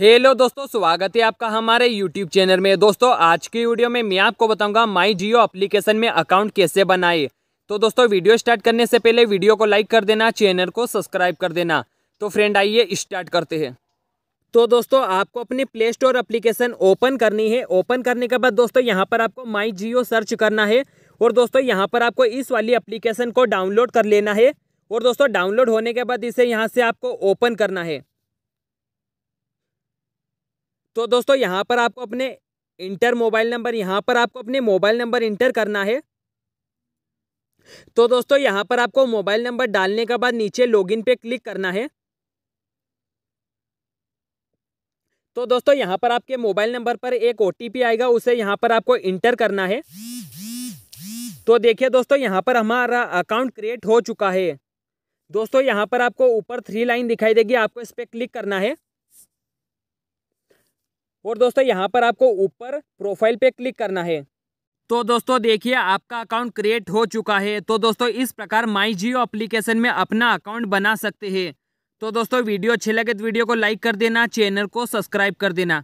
hello दोस्तों स्वागत है आपका हमारे यूट्यूब चैनल में दोस्तों आज की वीडियो में मैं आपको बताऊंगा माई जियो अप्लीकेशन में अकाउंट कैसे बनाए तो दोस्तों वीडियो स्टार्ट करने से पहले वीडियो को लाइक कर देना चैनल को सब्सक्राइब कर देना तो फ्रेंड आइए स्टार्ट करते हैं तो दोस्तों आपको अपनी प्ले स्टोर अप्लीकेशन ओपन करनी है ओपन करने के बाद दोस्तों यहाँ पर आपको माई जियो सर्च करना है और दोस्तों यहाँ पर आपको इस वाली अप्लीकेशन को डाउनलोड कर लेना है और दोस्तों डाउनलोड होने के बाद इसे यहाँ से आपको ओपन करना है तो दोस्तों यहाँ पर आपको अपने इंटर मोबाइल नंबर यहाँ पर आपको अपने मोबाइल नंबर इंटर करना है तो दोस्तों यहाँ पर आपको मोबाइल नंबर डालने के बाद नीचे लॉगिन पे क्लिक करना है तो दोस्तों यहाँ पर आपके मोबाइल नंबर पर एक ओ आएगा उसे यहाँ पर आपको इंटर करना है तो देखिए दोस्तों यहाँ पर हमारा अकाउंट क्रिएट हो चुका है दोस्तों यहाँ पर आपको ऊपर थ्री लाइन दिखाई देगी आपको इस पर क्लिक करना है और दोस्तों यहाँ पर आपको ऊपर प्रोफाइल पे क्लिक करना है तो दोस्तों देखिए आपका अकाउंट क्रिएट हो चुका है तो दोस्तों इस प्रकार माई जियो अप्लीकेशन में अपना अकाउंट बना सकते हैं तो दोस्तों वीडियो अच्छी लगे तो वीडियो को लाइक कर देना चैनल को सब्सक्राइब कर देना